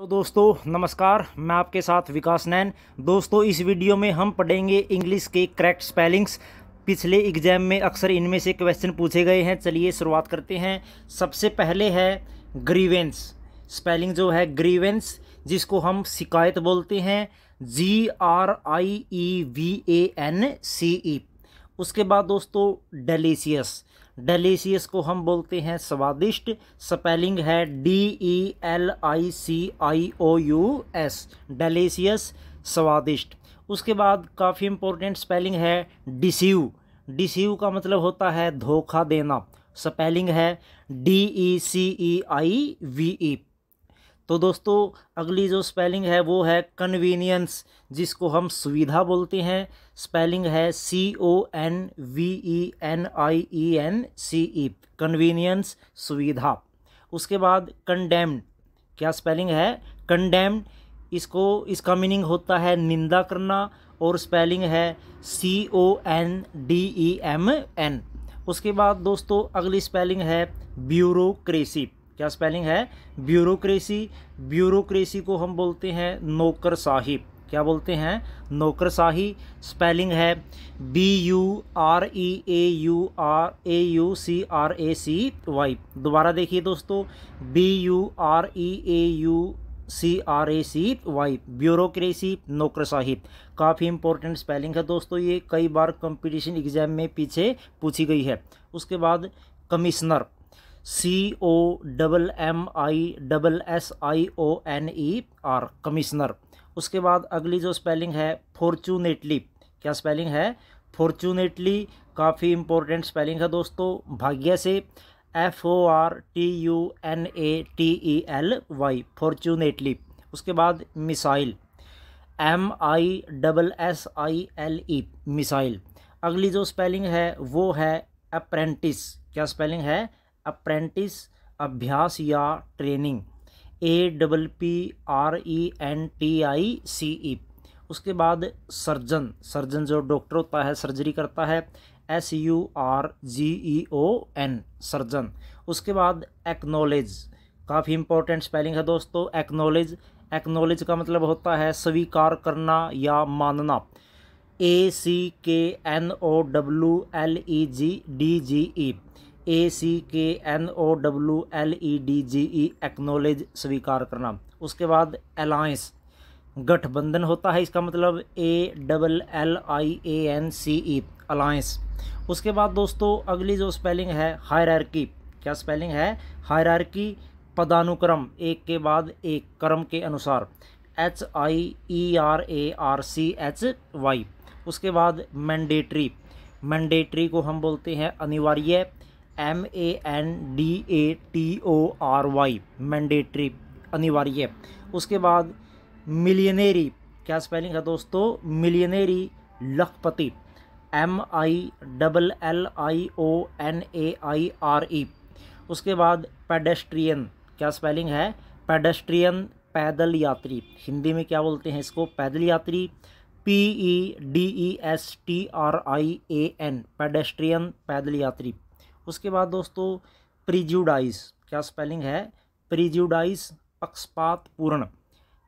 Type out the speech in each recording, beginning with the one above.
तो दोस्तों नमस्कार मैं आपके साथ विकास नैन दोस्तों इस वीडियो में हम पढ़ेंगे इंग्लिश के करेक्ट स्पेलिंग्स पिछले एग्जाम में अक्सर इनमें से क्वेश्चन पूछे गए हैं चलिए शुरुआत करते हैं सबसे पहले है ग्रीवेंस स्पेलिंग जो है ग्रीवेंस जिसको हम शिकायत बोलते हैं G R I E V A N C E उसके बाद दोस्तों डेलीसियस डेलीसियस को हम बोलते हैं स्वादिष्ट स्पेलिंग है D E L I C I O U S delicious स्वादिष्ट उसके बाद काफ़ी इंपॉर्टेंट स्पेलिंग है डिसीव डिसीव का मतलब होता है धोखा देना स्पेलिंग है डी ई सी ई आई वी ई तो दोस्तों अगली जो स्पेलिंग है वो है कन्वीनियंस जिसको हम सुविधा बोलते हैं स्पेलिंग है C O N V E N I E N C E convenience सुविधा उसके बाद कंडेम्ड क्या स्पेलिंग है कंडेम्ड इसको इसका मीनिंग होता है निंदा करना और स्पेलिंग है C O N D E M N उसके बाद दोस्तों अगली स्पेलिंग है ब्यूरोक्रेसी क्या स्पेलिंग है ब्यूरोक्रेसी ब्यूरोक्रेसी को हम बोलते हैं नौकर साहिब क्या बोलते हैं नौकरशाही स्पेलिंग है B U R E A U R A U C R A C Y दोबारा देखिए दोस्तों B U R E A U C R A C Y bureaucracy साहिब काफ़ी इंपॉर्टेंट स्पेलिंग है दोस्तों ये कई बार कंपटीशन एग्जाम में पीछे पूछी गई है उसके बाद commissioner C O double M I double S I O N E R commissioner उसके बाद अगली जो स्पेलिंग है फॉर्चूनेटली क्या स्पेलिंग है फॉर्चुनेटली काफ़ी इंपॉर्टेंट स्पेलिंग है दोस्तों भाग्य से F O R T U N A T E L Y fortunately उसके बाद missile M I double S I L E missile अगली जो स्पेलिंग है वो है अप्रेंटिस क्या स्पेलिंग है अप्रेंटिस अभ्यास या training A double P R E N T I C E उसके बाद सर्जन सर्जन जो डॉक्टर होता है सर्जरी करता है S U R G E O N surgeon उसके बाद एक्नोलेज काफ़ी इंपॉर्टेंट स्पेलिंग है दोस्तों एक्नोलेज एक्नोलेज का मतलब होता है स्वीकार करना या मानना A C K N O W L E G D G E A C K N O W L E D G E acknowledge स्वीकार करना उसके बाद अलायंस गठबंधन होता है इसका मतलब A double L I A N C E alliance उसके बाद दोस्तों अगली जो स्पेलिंग है हायरार्की क्या स्पेलिंग है हायरार्की पदानुक्रम एक के बाद एक क्रम के अनुसार H I E R A R C H Y उसके बाद मैंडेटरी मैंडेटरी को हम बोलते हैं अनिवार्य M A N D A T O R Y mandatory अनिवार्य उसके बाद मिलियनेरी क्या स्पेलिंग है दोस्तों मिलियनेरी लखपति M I double L I O N A I R E उसके बाद पेडेस्ट्रियन क्या स्पेलिंग है पेडेस्ट्रियन पैदल यात्री हिंदी में क्या बोलते हैं इसको पैदल यात्री P E D E S T R I A N pedestrian पैदल यात्री उसके बाद दोस्तों प्रिज्यूडाइज क्या स्पेलिंग है प्रिज्यूडाइस पक्षपात पूर्ण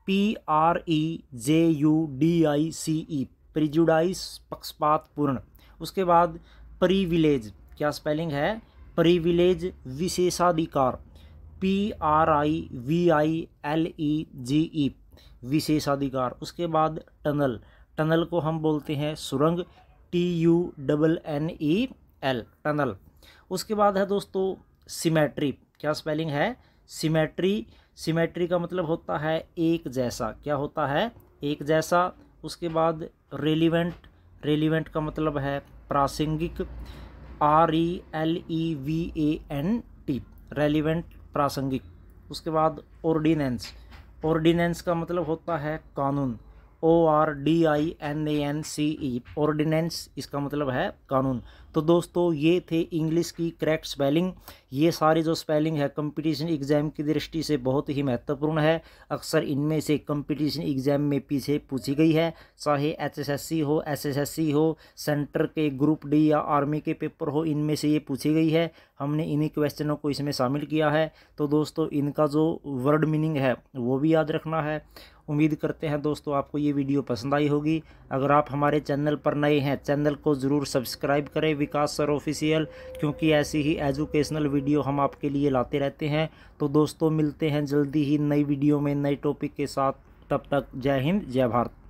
P R E e J U D I C E e, prejudice पक्षपात पूर्ण उसके बाद प्रीविलेज क्या स्पेलिंग है प्रीविलेज विशेषाधिकार P R I V I L E G E विशेषाधिकार उसके बाद टनल टनल को हम बोलते हैं सुरंग T U double N E L tunnel उसके बाद है दोस्तों सिमेट्री क्या स्पेलिंग है सिमेट्री सिमेट्री का मतलब होता है एक जैसा क्या होता है एक जैसा उसके बाद रेलिवेंट रेलिवेंट का मतलब है प्रासंगिक R E L E V A N T relevant प्रासंगिक उसके बाद ऑर्डिनेंस ऑर्डिनेंस का मतलब होता है कानून O R D I N A N C E ordinance इसका मतलब है कानून तो दोस्तों ये थे इंग्लिश की करेक्ट स्पेलिंग ये सारी जो स्पेलिंग है कंपटीशन एग्जाम की दृष्टि से बहुत ही महत्वपूर्ण है अक्सर इनमें से कंपटीशन एग्जाम में पीछे पूछी गई है चाहे एचएसएससी हो एसएसएससी हो सेंटर के ग्रुप डी या आर्मी के पेपर हो इनमें से ये पूछी गई है हमने इन्हीं क्वेश्चनों को इसमें शामिल किया है तो दोस्तों इनका जो वर्ड मीनिंग है वो भी याद रखना है उम्मीद करते हैं दोस्तों आपको ये वीडियो पसंद आई होगी अगर आप हमारे चैनल पर नए हैं चैनल को ज़रूर सब्सक्राइब करें विकास सर ऑफिशियल क्योंकि ऐसी ही एजुकेशनल वीडियो हम आपके लिए लाते रहते हैं तो दोस्तों मिलते हैं जल्दी ही नई वीडियो में नए टॉपिक के साथ तब तक जय हिंद जय भारत